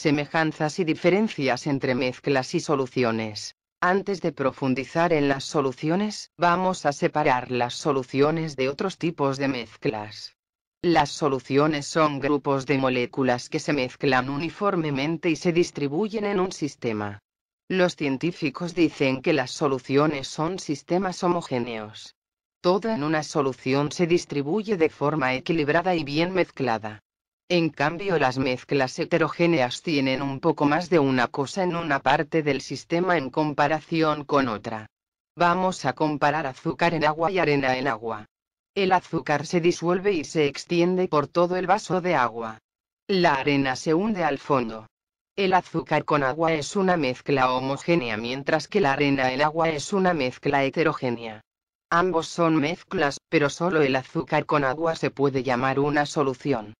semejanzas y diferencias entre mezclas y soluciones. Antes de profundizar en las soluciones, vamos a separar las soluciones de otros tipos de mezclas. Las soluciones son grupos de moléculas que se mezclan uniformemente y se distribuyen en un sistema. Los científicos dicen que las soluciones son sistemas homogéneos. Toda en una solución se distribuye de forma equilibrada y bien mezclada. En cambio las mezclas heterogéneas tienen un poco más de una cosa en una parte del sistema en comparación con otra. Vamos a comparar azúcar en agua y arena en agua. El azúcar se disuelve y se extiende por todo el vaso de agua. La arena se hunde al fondo. El azúcar con agua es una mezcla homogénea mientras que la arena en agua es una mezcla heterogénea. Ambos son mezclas, pero solo el azúcar con agua se puede llamar una solución.